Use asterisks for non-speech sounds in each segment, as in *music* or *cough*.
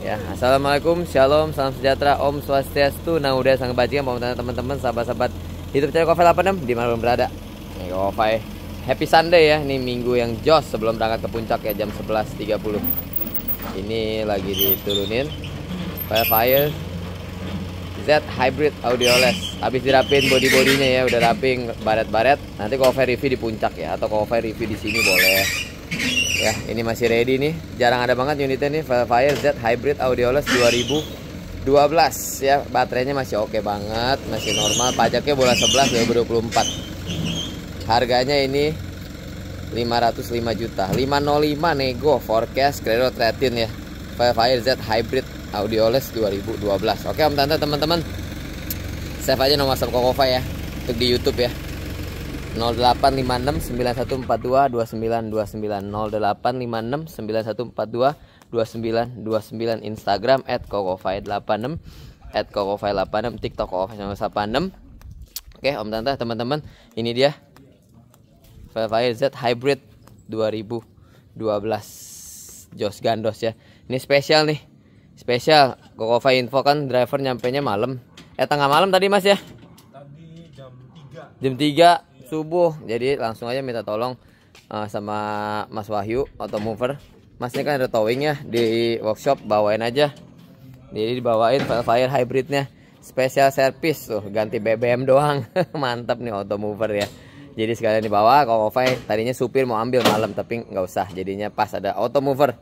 Ya, assalamualaikum, shalom, salam sejahtera, om swastiastu, Nah, udah sang bajingan, tanya teman-teman, sahabat-sahabat hidup cari apa 86 di mana berada. Nih ya, kofel, eh. happy Sunday ya, ini minggu yang jos sebelum berangkat ke puncak ya jam 11.30. Ini lagi diturunin Fire, Z Hybrid less Habis dirapin body-bodinya ya, udah raping baret-baret. Nanti cover review di puncak ya atau cover review di sini boleh ya ini masih ready nih jarang ada banget unitnya nih Fire Z Hybrid Audioless 2012 ya baterainya masih oke okay banget masih normal pajaknya bola 11 2024 harganya ini 505 juta 505 nego forecast kredit tretin ya Fire Z Hybrid Audioless 2012 oke om tante teman-teman save aja nomor WhatsApp Kokova ya untuk di YouTube ya 0856 9142 2929 0856 9142 2929 Instagram at kokofai86 at kokofai86 TikTok kokofai86 Oke Om Tante teman-teman ini dia Velfire Z Hybrid 2012 Jos Gandos ya ini spesial nih spesial kokofai info kan driver nyampe nya malam eh tengah malam tadi mas ya tadi jam 3 jam 3 subuh jadi langsung aja minta tolong uh, sama Mas Wahyu atau mover Masnya kan ada towing ya di workshop bawain aja jadi dibawain Fire hybridnya special service tuh ganti BBM doang *laughs* mantap nih auto mover ya jadi sekalian dibawa kalau Fire tadinya supir mau ambil malam tapi nggak usah jadinya pas ada auto mover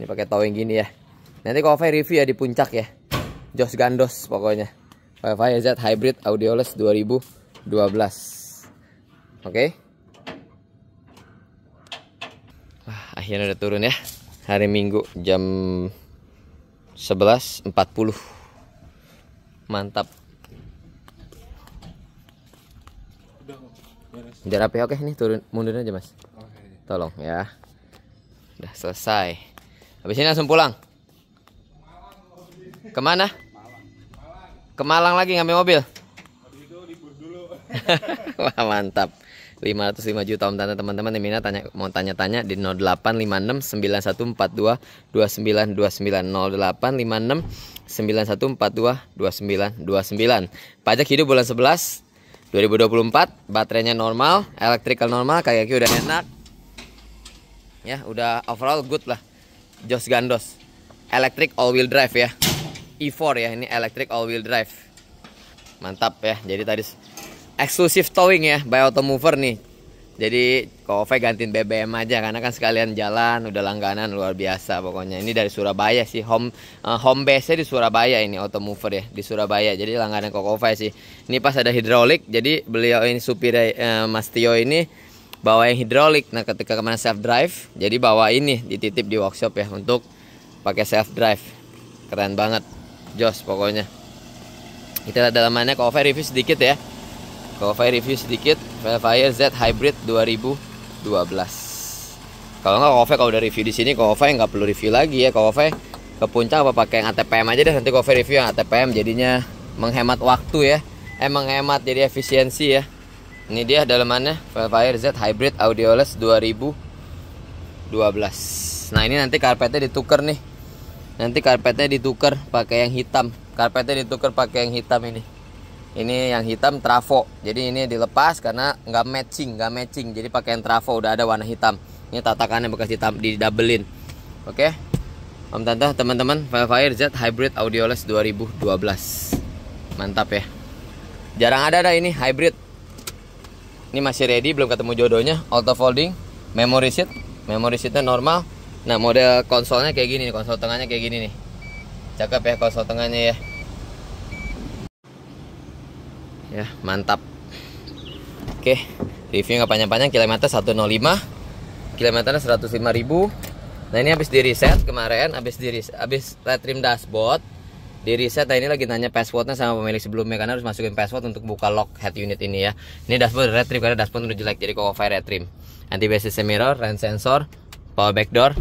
ini pakai towing gini ya nanti kalau Fire review ya di puncak ya jos gandos pokoknya Ovai Z hybrid audioless 2012 oke okay? Ah, akhirnya udah turun ya hari minggu jam 11.40 mantap Udah rapi oke nih turun mundur aja mas tolong ya udah selesai habis ini langsung pulang kemana Kemalang. Malang lagi ngambil mobil *laughs* Wah mantap 505 juta Om Tante teman-teman yang minat tanya mau tanya-tanya di 0856 9142 2929 pajak hidup bulan 11 2024 baterainya normal elektrikal normal kayak udah enak ya udah overall good lah Jos Gandos electric all wheel drive ya E4 ya ini electric all wheel drive mantap ya jadi tadi eksklusif towing ya by Automover nih. Jadi kofe gantiin BBM aja karena kan sekalian jalan udah langganan luar biasa pokoknya. Ini dari Surabaya sih home uh, home base-nya di Surabaya ini Automover ya di Surabaya. Jadi langganan kofe sih. Ini pas ada hidrolik jadi beliau ini supir uh, Mas Tio ini bawa yang hidrolik. Nah, ketika kemana self drive jadi bawa ini dititip di workshop ya untuk pakai self drive. Keren banget. Jos pokoknya. Kita dalamannya kofe review sedikit ya. Kalau Fire review sedikit Velfire Z Hybrid 2012 kalau nggak Kofe kalau udah review di sini Kofe nggak perlu review lagi ya Kofe ke puncak apa pakai yang ATPM aja deh nanti Kofe review yang ATPM jadinya menghemat waktu ya eh hemat jadi efisiensi ya ini dia dalamannya Velfire Z Hybrid Audioless 2012 nah ini nanti karpetnya ditukar nih nanti karpetnya ditukar pakai yang hitam karpetnya ditukar pakai yang hitam ini ini yang hitam trafo jadi ini dilepas karena nggak matching nggak matching jadi pakai yang trafo udah ada warna hitam ini tatakannya bekas hitam di doublein oke okay? om tante teman-teman Fire Z Hybrid Audioless 2012 mantap ya jarang ada ada ini hybrid ini masih ready belum ketemu jodohnya auto folding memory seat memory seatnya normal nah model konsolnya kayak gini konsol tengahnya kayak gini nih cakep ya konsol tengahnya ya ya mantap oke review nggak panjang-panjang kilometer 105 kilometernya 105 ribu nah ini habis di reset kemarin habis di reset, habis retrim dashboard di reset nah ini lagi nanya passwordnya sama pemilik sebelumnya karena harus masukin password untuk buka lock head unit ini ya ini dashboard retrim karena dashboard udah jelek jadi koko fire retrim anti basis mirror rain sensor power back door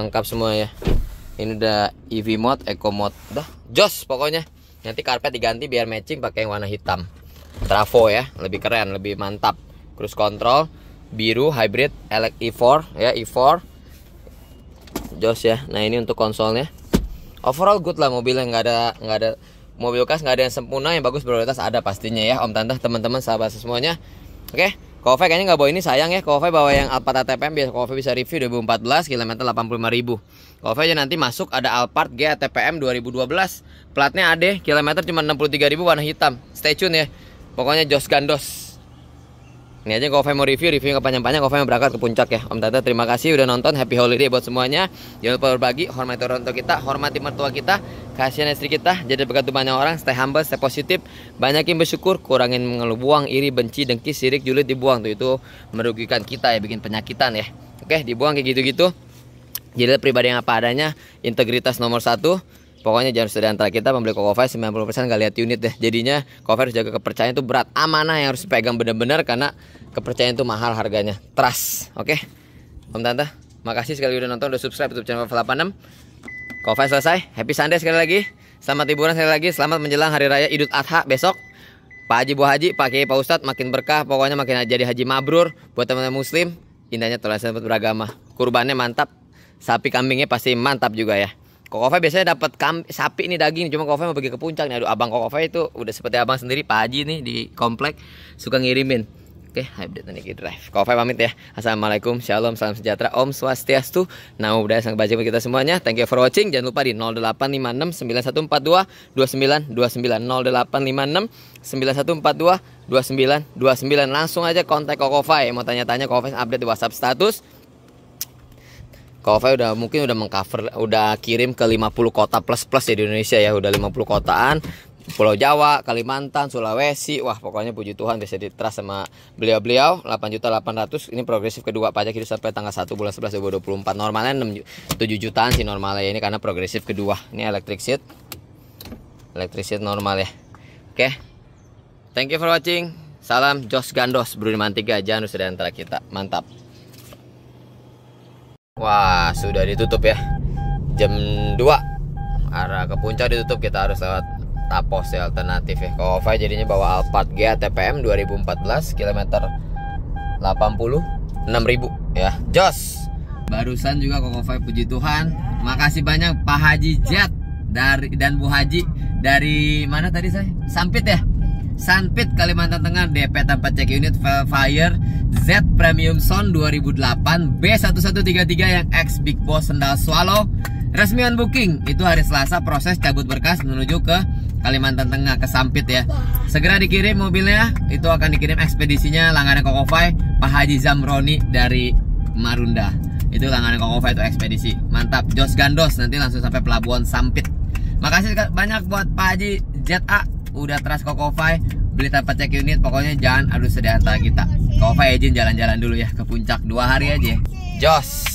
lengkap semua ya ini udah EV mode eco mode dah jos pokoknya nanti karpet diganti biar matching pakai yang warna hitam trafo ya lebih keren lebih mantap cruise control biru hybrid elek E4 ya E4 jos ya nah ini untuk konsolnya overall good lah mobilnya nggak ada nggak ada mobil khas nggak ada yang sempurna yang bagus berkualitas ada pastinya ya om tante teman-teman sahabat semuanya oke okay? kayaknya nggak bawa ini sayang ya Kofe bawa yang Alphard ATPM biasa Kofe bisa review 2014 kilometer 85.000 Kofe aja nanti masuk ada Alphard G ATPM 2012 platnya AD kilometer cuma 63.000 warna hitam stay tune ya pokoknya Jos Gandos ini aja Kofe mau review reviewnya kepanjang-panjang Kofe mau berangkat ke puncak ya Om Tata terima kasih udah nonton happy holiday buat semuanya jangan lupa berbagi hormati orang tua kita hormati mertua kita kasihan istri kita jadi berkat banyak orang stay humble stay positif banyakin bersyukur kurangin mengeluh buang iri benci dengki sirik julid dibuang tuh itu merugikan kita ya bikin penyakitan ya oke dibuang kayak gitu-gitu jadi pribadi yang apa adanya integritas nomor satu Pokoknya jangan sudah antara kita Coco Kokofa 90% gak lihat unit deh. Jadinya Coco jaga kepercayaan itu berat. Amanah yang harus pegang bener-bener karena kepercayaan itu mahal harganya. Trust, oke? Okay? Om Tante, makasih sekali udah nonton, udah subscribe YouTube channel 86. Kokofa selesai. Happy Sunday sekali lagi. Selamat liburan sekali lagi. Selamat menjelang Hari Raya Idul Adha besok. Pak Haji Bu Haji, Pak Kiai Pak Ustadz makin berkah, pokoknya makin jadi haji mabrur buat teman-teman muslim. Indahnya toleransi beragama. Kurbannya mantap, sapi kambingnya pasti mantap juga ya. Kokofai biasanya dapat sapi ini daging, cuma Kokofai mau pergi ke puncak nih. Aduh, abang Kokofai itu udah seperti abang sendiri, Pak Haji nih di komplek suka ngirimin. Oke, okay, update nih Drive. Kokofai pamit ya. Assalamualaikum, shalom, salam sejahtera, Om Swastiastu, Namo Buddhaya, Sang Bajaj kita semuanya. Thank you for watching. Jangan lupa di 0856 9142 2929 langsung aja kontak Kokofai mau tanya-tanya Kokofai update di WhatsApp status Kofai udah mungkin udah mengcover udah kirim ke 50 kota plus-plus ya di Indonesia ya udah 50 kotaan Pulau Jawa, Kalimantan, Sulawesi, wah pokoknya puji Tuhan bisa diteras sama beliau-beliau 8 juta 800 ini progresif kedua pajak itu sampai tanggal 1 bulan 11 2024 normalnya 6, 7 jutaan sih normalnya ya ini karena progresif kedua ini electric seat electric seat normal ya oke okay. thank you for watching salam Jos Gandos Bruni Mantiga Janus dan antara kita mantap Wah, sudah ditutup ya. Jam 2 arah ke puncak ditutup, kita harus lewat tapos ya alternatif ya. Kova jadinya bawa Alphard G TPM 2014 kilometer 80 6000 ya. Jos. Barusan juga Kova puji Tuhan. Makasih banyak Pak Haji Jet dari dan Bu Haji dari mana tadi saya? Sampit ya? Sunpit Kalimantan Tengah DP tanpa cek unit Fire Z Premium Sound 2008 B1133 yang X Big Boss sendal swallow resmi booking itu hari Selasa proses cabut berkas menuju ke Kalimantan Tengah ke Sampit ya segera dikirim mobilnya itu akan dikirim ekspedisinya langganan Kokofai Pak Haji Zamroni dari Marunda itu langganan Kokofai itu ekspedisi mantap Jos Gandos nanti langsung sampai pelabuhan Sampit makasih banyak buat Pak Haji ZA udah trust ke Kofai beli tanpa cek unit pokoknya jangan adu sedata kita Kofai izin jalan-jalan dulu ya ke puncak dua hari aja Jos